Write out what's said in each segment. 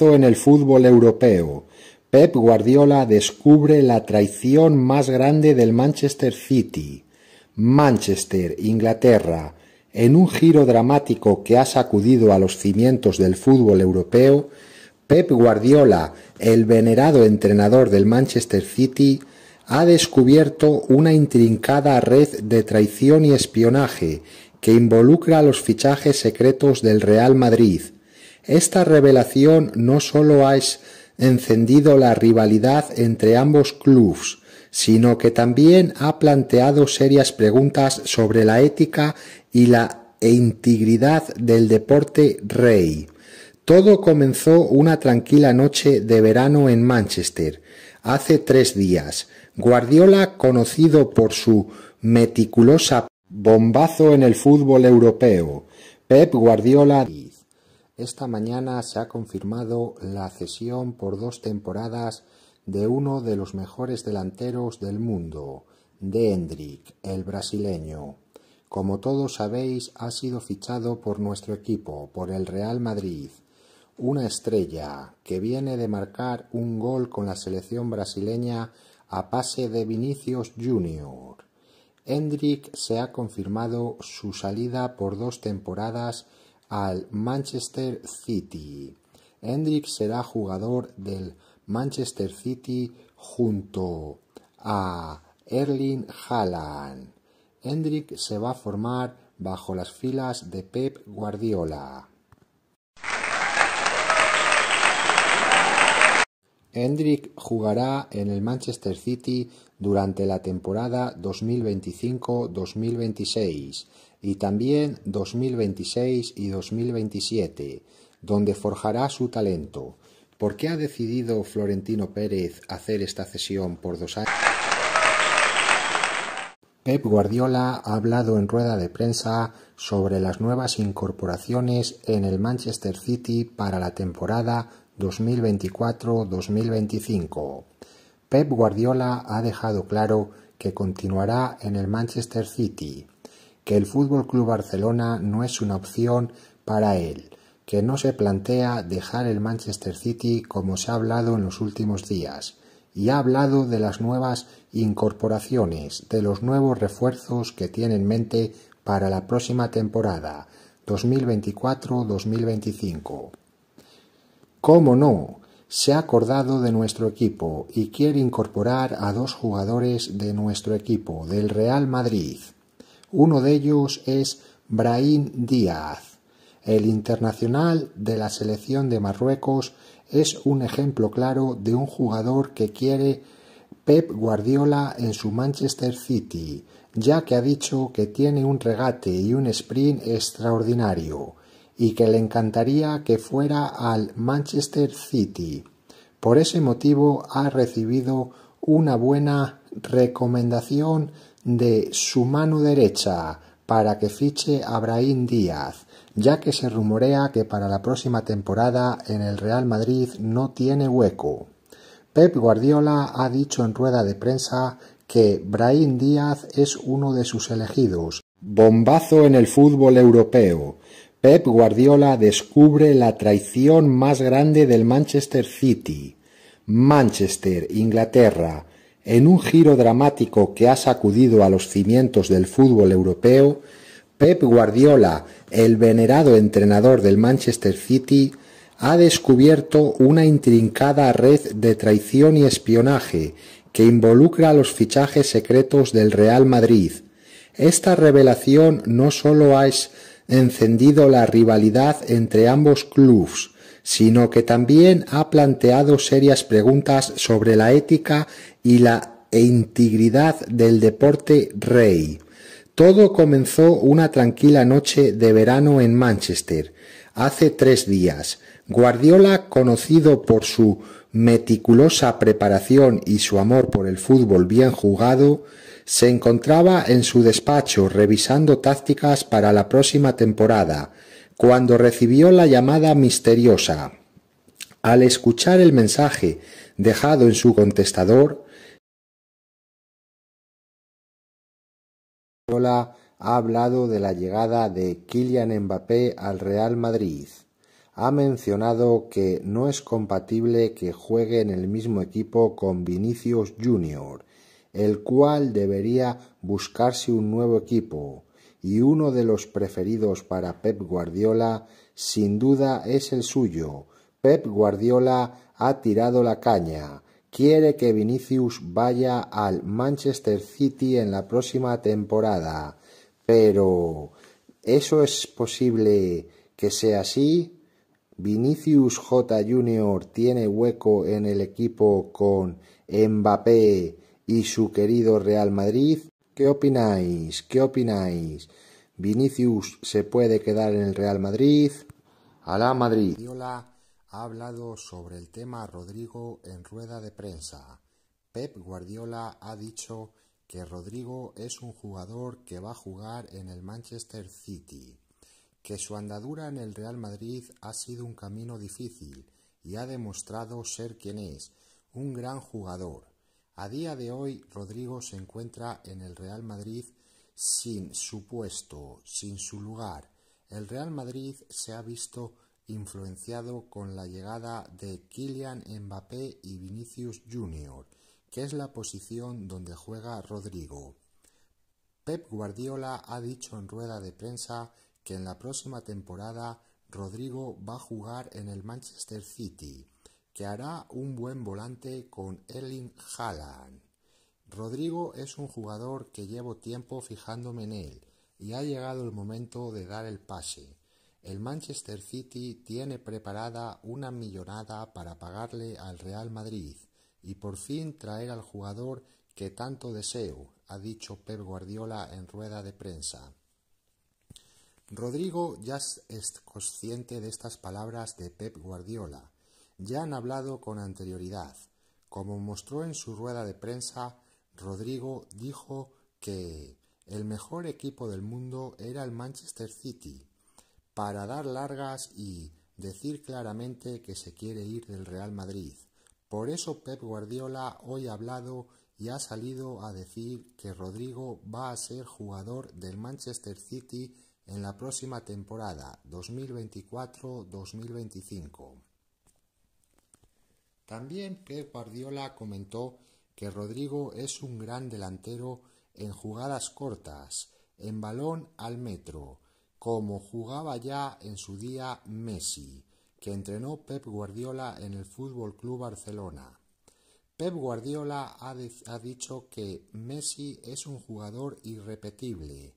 en el fútbol europeo. Pep Guardiola descubre la traición más grande del Manchester City. Manchester, Inglaterra, en un giro dramático que ha sacudido a los cimientos del fútbol europeo, Pep Guardiola, el venerado entrenador del Manchester City, ha descubierto una intrincada red de traición y espionaje que involucra los fichajes secretos del Real Madrid, esta revelación no solo ha encendido la rivalidad entre ambos clubes, sino que también ha planteado serias preguntas sobre la ética y la e integridad del deporte rey. Todo comenzó una tranquila noche de verano en Manchester, hace tres días. Guardiola, conocido por su meticulosa bombazo en el fútbol europeo, Pep Guardiola esta mañana se ha confirmado la cesión por dos temporadas de uno de los mejores delanteros del mundo, de Hendrik, el brasileño. Como todos sabéis, ha sido fichado por nuestro equipo, por el Real Madrid, una estrella que viene de marcar un gol con la selección brasileña a pase de Vinicius Jr. Hendrik se ha confirmado su salida por dos temporadas al Manchester City. Hendrick será jugador del Manchester City junto a Erling Haaland. Hendrik se va a formar bajo las filas de Pep Guardiola. Hendrik jugará en el Manchester City durante la temporada 2025-2026 y también 2026 y 2027, donde forjará su talento. ¿Por qué ha decidido Florentino Pérez hacer esta cesión por dos años? Pep Guardiola ha hablado en rueda de prensa sobre las nuevas incorporaciones en el Manchester City para la temporada 2024-2025. Pep Guardiola ha dejado claro que continuará en el Manchester City que el Fútbol Club Barcelona no es una opción para él, que no se plantea dejar el Manchester City como se ha hablado en los últimos días, y ha hablado de las nuevas incorporaciones, de los nuevos refuerzos que tiene en mente para la próxima temporada 2024-2025. ¿Cómo no? Se ha acordado de nuestro equipo y quiere incorporar a dos jugadores de nuestro equipo, del Real Madrid. Uno de ellos es Brahim Díaz. El internacional de la selección de Marruecos es un ejemplo claro de un jugador que quiere Pep Guardiola en su Manchester City, ya que ha dicho que tiene un regate y un sprint extraordinario y que le encantaría que fuera al Manchester City. Por ese motivo ha recibido una buena recomendación de su mano derecha para que fiche a Brahim Díaz, ya que se rumorea que para la próxima temporada en el Real Madrid no tiene hueco. Pep Guardiola ha dicho en rueda de prensa que Brahim Díaz es uno de sus elegidos. Bombazo en el fútbol europeo. Pep Guardiola descubre la traición más grande del Manchester City. Manchester, Inglaterra, en un giro dramático que ha sacudido a los cimientos del fútbol europeo, Pep Guardiola, el venerado entrenador del Manchester City, ha descubierto una intrincada red de traición y espionaje que involucra los fichajes secretos del Real Madrid. Esta revelación no solo ha encendido la rivalidad entre ambos clubes, sino que también ha planteado serias preguntas sobre la ética y la e integridad del deporte rey. Todo comenzó una tranquila noche de verano en Manchester, hace tres días. Guardiola, conocido por su meticulosa preparación y su amor por el fútbol bien jugado, se encontraba en su despacho revisando tácticas para la próxima temporada, cuando recibió la llamada misteriosa. Al escuchar el mensaje dejado en su contestador, ha hablado de la llegada de Kylian Mbappé al Real Madrid. Ha mencionado que no es compatible que juegue en el mismo equipo con Vinicius Junior, el cual debería buscarse un nuevo equipo y uno de los preferidos para Pep Guardiola sin duda es el suyo. Pep Guardiola ha tirado la caña. Quiere que Vinicius vaya al Manchester City en la próxima temporada. Pero ¿eso es posible que sea así? Vinicius J Jr. tiene hueco en el equipo con Mbappé y su querido Real Madrid. ¿Qué opináis? ¿Qué opináis? ¿Vinicius se puede quedar en el Real Madrid? la Madrid. Guardiola ha hablado sobre el tema Rodrigo en rueda de prensa. Pep Guardiola ha dicho que Rodrigo es un jugador que va a jugar en el Manchester City, que su andadura en el Real Madrid ha sido un camino difícil y ha demostrado ser quien es, un gran jugador. A día de hoy, Rodrigo se encuentra en el Real Madrid sin su puesto, sin su lugar. El Real Madrid se ha visto influenciado con la llegada de Kylian Mbappé y Vinicius Jr., que es la posición donde juega Rodrigo. Pep Guardiola ha dicho en rueda de prensa que en la próxima temporada Rodrigo va a jugar en el Manchester City que hará un buen volante con Erling Haaland. Rodrigo es un jugador que llevo tiempo fijándome en él y ha llegado el momento de dar el pase. El Manchester City tiene preparada una millonada para pagarle al Real Madrid y por fin traer al jugador que tanto deseo, ha dicho Pep Guardiola en rueda de prensa. Rodrigo ya es consciente de estas palabras de Pep Guardiola ya han hablado con anterioridad. Como mostró en su rueda de prensa, Rodrigo dijo que el mejor equipo del mundo era el Manchester City, para dar largas y decir claramente que se quiere ir del Real Madrid. Por eso Pep Guardiola hoy ha hablado y ha salido a decir que Rodrigo va a ser jugador del Manchester City en la próxima temporada 2024-2025. También Pep Guardiola comentó que Rodrigo es un gran delantero en jugadas cortas, en balón al metro, como jugaba ya en su día Messi, que entrenó Pep Guardiola en el Fútbol Club Barcelona. Pep Guardiola ha, ha, dicho que Messi es un jugador irrepetible,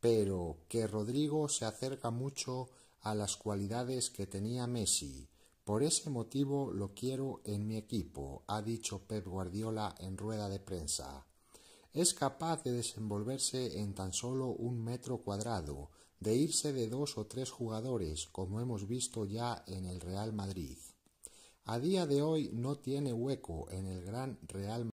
pero que Rodrigo se acerca mucho a las cualidades que tenía Messi, por ese motivo lo quiero en mi equipo, ha dicho Pep Guardiola en rueda de prensa. Es capaz de desenvolverse en tan solo un metro cuadrado, de irse de dos o tres jugadores, como hemos visto ya en el Real Madrid. A día de hoy no tiene hueco en el gran Real Madrid.